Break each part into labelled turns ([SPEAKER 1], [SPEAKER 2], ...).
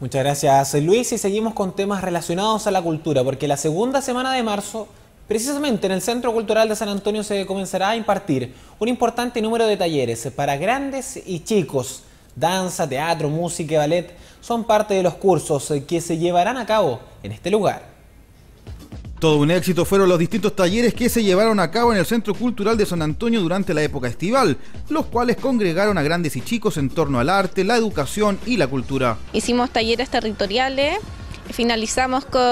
[SPEAKER 1] Muchas gracias Luis y seguimos con temas relacionados a la cultura, porque la segunda semana de marzo, precisamente en el Centro Cultural de San Antonio se comenzará a impartir un importante número de talleres para grandes y chicos. Danza, teatro, música y ballet
[SPEAKER 2] son parte de los cursos que se llevarán a cabo en este lugar. Todo un éxito fueron los distintos talleres que se llevaron a cabo en el Centro Cultural de San Antonio durante la época estival, los cuales congregaron a grandes y chicos en torno al arte, la educación y la cultura.
[SPEAKER 3] Hicimos talleres territoriales, finalizamos con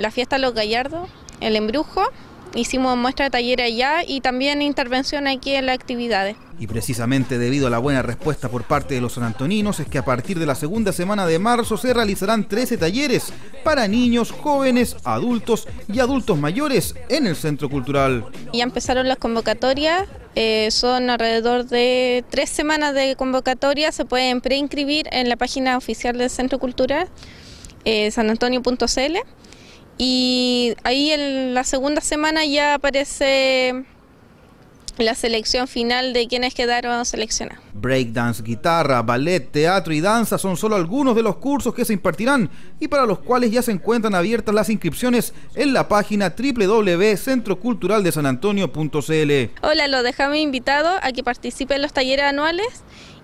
[SPEAKER 3] la fiesta Los Gallardos, el embrujo, Hicimos muestra de taller allá y también intervención aquí en las actividades.
[SPEAKER 2] Y precisamente debido a la buena respuesta por parte de los sanantoninos es que a partir de la segunda semana de marzo se realizarán 13 talleres para niños, jóvenes, adultos y adultos mayores en el Centro Cultural.
[SPEAKER 3] Ya empezaron las convocatorias, eh, son alrededor de tres semanas de convocatorias, se pueden preinscribir en la página oficial del Centro Cultural, eh, sanantonio.cl. Y ahí en la segunda semana ya aparece la selección final de quienes quedaron seleccionados.
[SPEAKER 2] Breakdance, guitarra, ballet, teatro y danza son solo algunos de los cursos que se impartirán y para los cuales ya se encuentran abiertas las inscripciones en la página www.centroculturaldesanantonio.cl.
[SPEAKER 3] Hola, lo dejamos invitado a que participe en los talleres anuales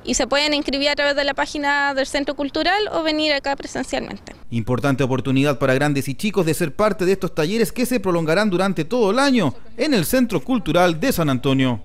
[SPEAKER 3] y se pueden inscribir a través de la página del Centro Cultural o venir acá presencialmente.
[SPEAKER 2] Importante oportunidad para grandes y chicos de ser parte de estos talleres que se prolongarán durante todo el año en el Centro Cultural de San Antonio.